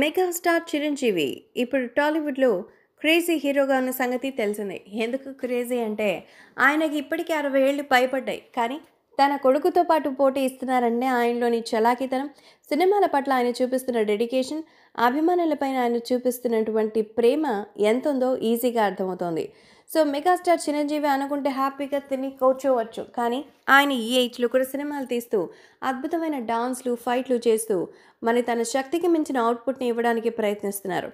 megastar Chiranjeevi ఇప్పుడు టాలీవుడ్లో crazy హీరోగా ఉన్న సంగతి తెలిసిందే ఎందుకు క్రేజీ అంటే ఆయనకి ఇప్పటికీ అరవై ఏళ్ళు పైపడ్డాయి కానీ తన కొడుకుతో పాటు పోటీ ఇస్తున్నారంటే ఆయనలోని చలాకితనం సినిమాల పట్ల ఆయన చూపిస్తున్న డెడికేషన్ అభిమానులపైన ఆయన చూపిస్తున్నటువంటి ప్రేమ ఎంత ఉందో ఈజీగా అర్థమవుతోంది సో మెగాస్టార్ చిరంజీవి అనుకుంటే హ్యాపీగా తిని కూర్చోవచ్చు కానీ ఆయన ఈ ఏజ్లో కూడా సినిమాలు తీస్తూ అద్భుతమైన డాన్స్లు ఫైట్లు చేస్తూ మరి తన శక్తికి మించిన అవుట్పుట్ని ఇవ్వడానికి ప్రయత్నిస్తున్నారు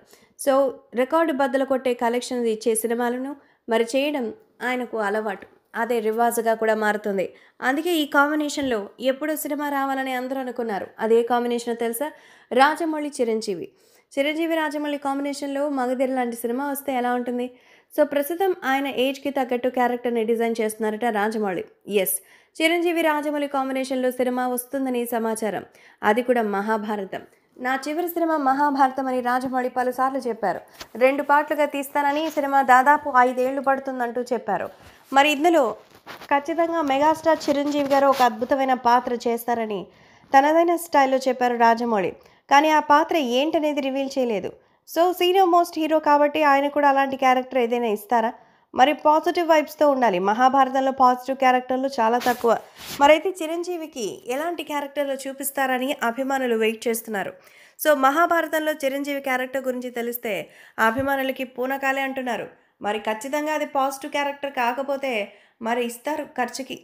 సో రికార్డు బద్దలు కొట్టే కలెక్షన్ ఇచ్చే సినిమాలను మరి చేయడం ఆయనకు అలవాటు అదే రివాజుగా కూడా మారుతుంది అందుకే ఈ కాంబినేషన్లో ఎప్పుడు సినిమా రావాలని అందరూ అనుకున్నారు అదే కాంబినేషన్ తెలుసా రాజమౌళి చిరంజీవి చిరంజీవి రాజమౌళి కాంబినేషన్లో మగధీర లాంటి సినిమా వస్తే ఎలా ఉంటుంది సో ప్రస్తుతం ఆయన ఏజ్కి తగ్గట్టు క్యారెక్టర్ని డిజైన్ చేస్తున్నారట రాజమౌళి ఎస్ చిరంజీవి రాజమౌళి కాంబినేషన్లో సినిమా వస్తుందని సమాచారం అది కూడా మహాభారతం నా చివరి సినిమా మహాభారతం అని రాజమౌళి పలుసార్లు చెప్పారు రెండు పాటలుగా తీస్తానని సినిమా దాదాపు ఐదేళ్లు పడుతుందంటూ చెప్పారు మరి ఇందులో ఖచ్చితంగా మెగాస్టార్ చిరంజీవి గారు ఒక అద్భుతమైన పాత్ర చేస్తారని తనదైన స్టైల్లో చెప్పారు రాజమౌళి కానీ ఆ పాత్ర ఏంటనేది రివీల్ చేయలేదు సో సీనియర్ మోస్ట్ హీరో కాబట్టి ఆయన కూడా అలాంటి క్యారెక్టర్ ఏదైనా ఇస్తారా మరి పాజిటివ్ వైబ్స్తో ఉండాలి మహాభారతంలో పాజిటివ్ క్యారెక్టర్లు చాలా తక్కువ మరైతే చిరంజీవికి ఎలాంటి క్యారెక్టర్లు చూపిస్తారని అభిమానులు వెయిట్ చేస్తున్నారు సో మహాభారతంలో చిరంజీవి క్యారెక్టర్ గురించి తెలిస్తే అభిమానులకి పూనకాలే అంటున్నారు మరి ఖచ్చితంగా అది పాజిటివ్ క్యారెక్టర్ కాకపోతే మరి ఇస్తారు ఖర్చుకి